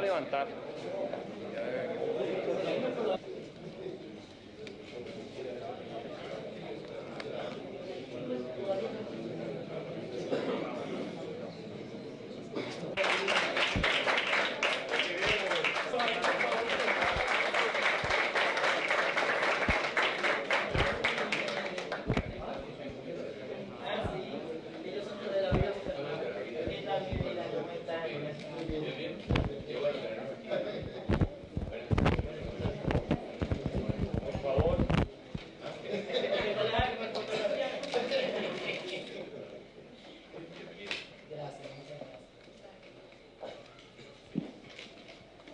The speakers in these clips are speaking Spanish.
levantar.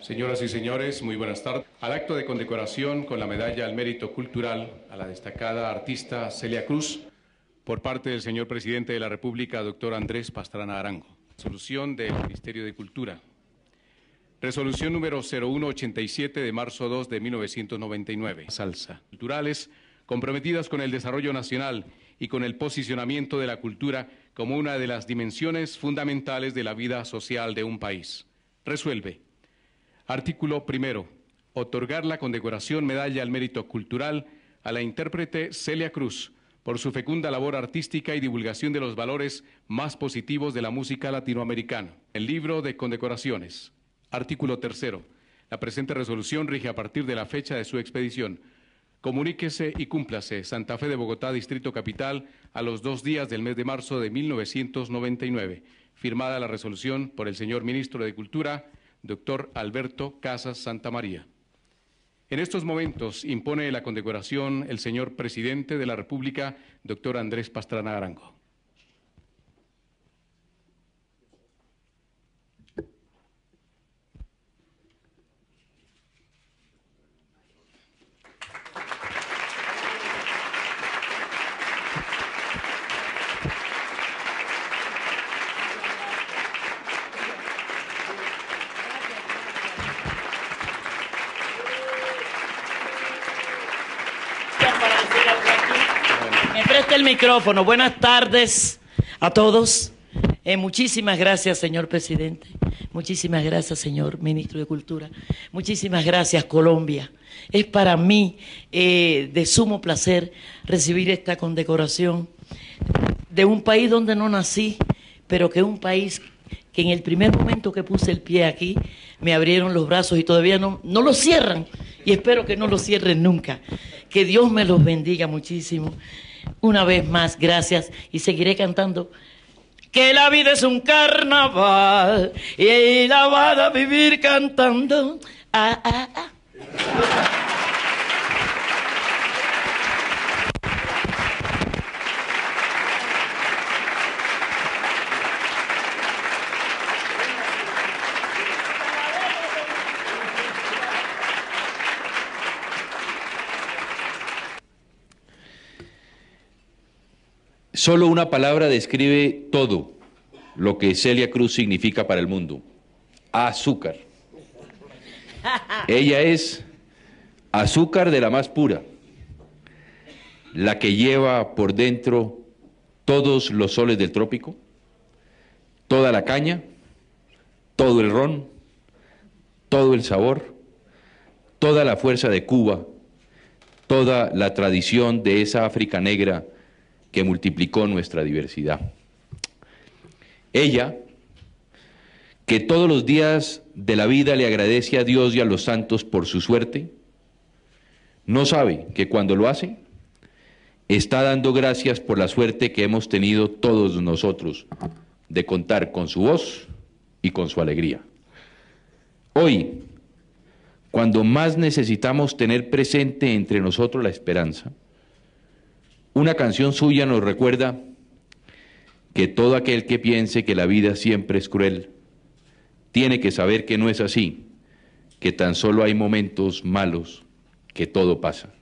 Señoras y señores, muy buenas tardes. Al acto de condecoración con la medalla al mérito cultural a la destacada artista Celia Cruz por parte del señor presidente de la República, doctor Andrés Pastrana Arango. Resolución del Ministerio de Cultura. Resolución número 0187 de marzo 2 de 1999. Salsa. Culturales comprometidas con el desarrollo nacional y con el posicionamiento de la cultura como una de las dimensiones fundamentales de la vida social de un país. Resuelve Artículo primero. Otorgar la condecoración Medalla al Mérito Cultural a la intérprete Celia Cruz por su fecunda labor artística y divulgación de los valores más positivos de la música latinoamericana. El libro de condecoraciones. Artículo tercero. La presente resolución rige a partir de la fecha de su expedición. Comuníquese y cúmplase Santa Fe de Bogotá, Distrito Capital, a los dos días del mes de marzo de 1999. Firmada la resolución por el señor Ministro de Cultura doctor Alberto Casas María. En estos momentos impone la condecoración el señor presidente de la República, doctor Andrés Pastrana Arango. Me presta el micrófono. Buenas tardes a todos. Eh, muchísimas gracias, señor presidente. Muchísimas gracias, señor ministro de Cultura. Muchísimas gracias, Colombia. Es para mí eh, de sumo placer recibir esta condecoración de un país donde no nací, pero que es un país que en el primer momento que puse el pie aquí me abrieron los brazos y todavía no, no lo cierran y espero que no lo cierren nunca. Que Dios me los bendiga muchísimo. Una vez más, gracias y seguiré cantando. Que la vida es un carnaval y la van a vivir cantando. Ah, ah, ah. Solo una palabra describe todo lo que Celia Cruz significa para el mundo. Azúcar. Ella es azúcar de la más pura, la que lleva por dentro todos los soles del trópico, toda la caña, todo el ron, todo el sabor, toda la fuerza de Cuba, toda la tradición de esa África negra que multiplicó nuestra diversidad. Ella, que todos los días de la vida le agradece a Dios y a los santos por su suerte, no sabe que cuando lo hace, está dando gracias por la suerte que hemos tenido todos nosotros de contar con su voz y con su alegría. Hoy, cuando más necesitamos tener presente entre nosotros la esperanza, una canción suya nos recuerda que todo aquel que piense que la vida siempre es cruel, tiene que saber que no es así, que tan solo hay momentos malos, que todo pasa.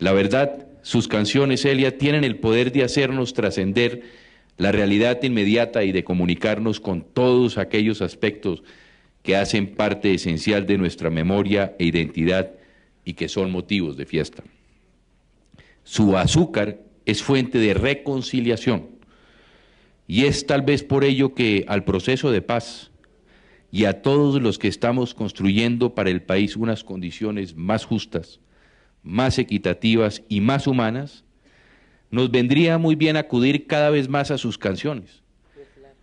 La verdad, sus canciones, Elia, tienen el poder de hacernos trascender la realidad inmediata y de comunicarnos con todos aquellos aspectos que hacen parte esencial de nuestra memoria e identidad y que son motivos de fiesta. Su azúcar es fuente de reconciliación. Y es tal vez por ello que al proceso de paz y a todos los que estamos construyendo para el país unas condiciones más justas, más equitativas y más humanas, nos vendría muy bien acudir cada vez más a sus canciones,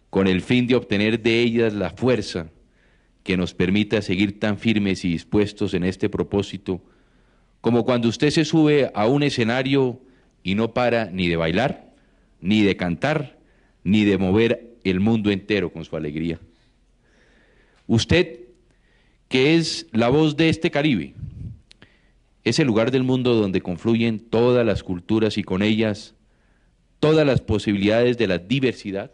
con el fin de obtener de ellas la fuerza que nos permita seguir tan firmes y dispuestos en este propósito como cuando usted se sube a un escenario y no para ni de bailar, ni de cantar, ni de mover el mundo entero con su alegría. Usted, que es la voz de este Caribe, es el lugar del mundo donde confluyen todas las culturas y con ellas todas las posibilidades de la diversidad,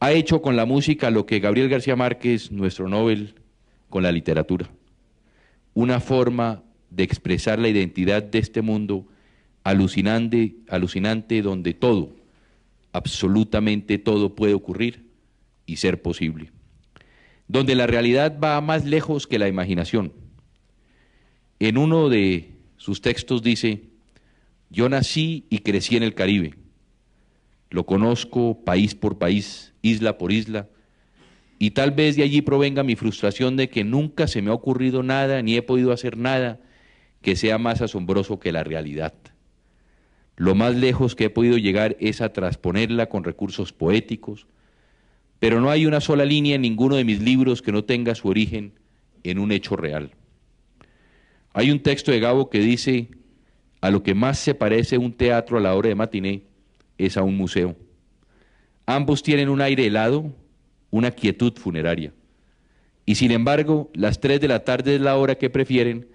ha hecho con la música lo que Gabriel García Márquez, nuestro Nobel, con la literatura. Una forma de expresar la identidad de este mundo alucinante, alucinante donde todo, absolutamente todo puede ocurrir y ser posible, donde la realidad va más lejos que la imaginación. En uno de sus textos dice, yo nací y crecí en el Caribe, lo conozco país por país, isla por isla, y tal vez de allí provenga mi frustración de que nunca se me ha ocurrido nada, ni he podido hacer nada, que sea más asombroso que la realidad. Lo más lejos que he podido llegar es a transponerla con recursos poéticos, pero no hay una sola línea en ninguno de mis libros que no tenga su origen en un hecho real. Hay un texto de Gabo que dice, a lo que más se parece un teatro a la hora de matiné es a un museo. Ambos tienen un aire helado, una quietud funeraria. Y sin embargo, las tres de la tarde es la hora que prefieren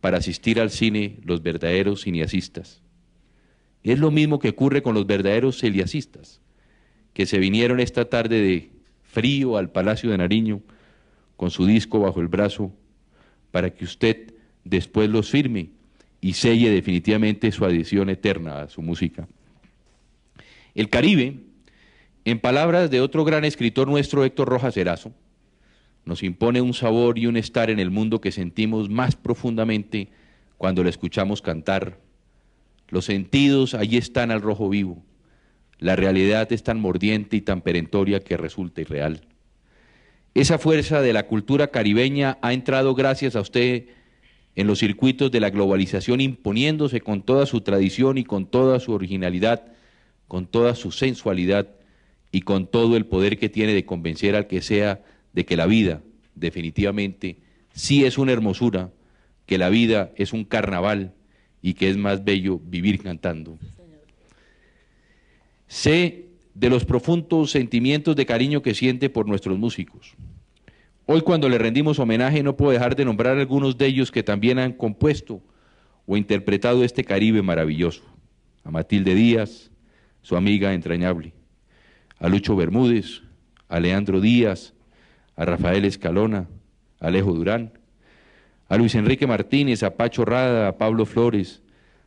para asistir al cine los verdaderos cineacistas. Es lo mismo que ocurre con los verdaderos celiacistas, que se vinieron esta tarde de frío al Palacio de Nariño con su disco bajo el brazo para que usted después los firme y selle definitivamente su adición eterna a su música. El Caribe, en palabras de otro gran escritor nuestro, Héctor Rojas Erazo, nos impone un sabor y un estar en el mundo que sentimos más profundamente cuando la escuchamos cantar. Los sentidos allí están al rojo vivo. La realidad es tan mordiente y tan perentoria que resulta irreal. Esa fuerza de la cultura caribeña ha entrado gracias a usted en los circuitos de la globalización imponiéndose con toda su tradición y con toda su originalidad, con toda su sensualidad y con todo el poder que tiene de convencer al que sea de que la vida definitivamente sí es una hermosura, que la vida es un carnaval y que es más bello vivir cantando. Sé de los profundos sentimientos de cariño que siente por nuestros músicos. Hoy cuando le rendimos homenaje no puedo dejar de nombrar algunos de ellos que también han compuesto o interpretado este Caribe maravilloso. A Matilde Díaz, su amiga entrañable, a Lucho Bermúdez, a Leandro Díaz, a Rafael Escalona, a Alejo Durán, a Luis Enrique Martínez, a Pacho Rada, a Pablo Flores,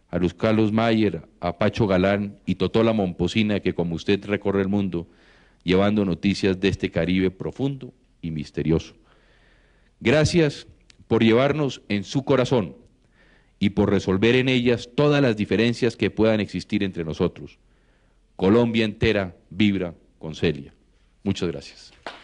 a Luz Carlos Mayer, a Pacho Galán y Totola Momposina, que como usted recorre el mundo, llevando noticias de este Caribe profundo y misterioso. Gracias por llevarnos en su corazón y por resolver en ellas todas las diferencias que puedan existir entre nosotros. Colombia entera vibra con Celia. Muchas gracias.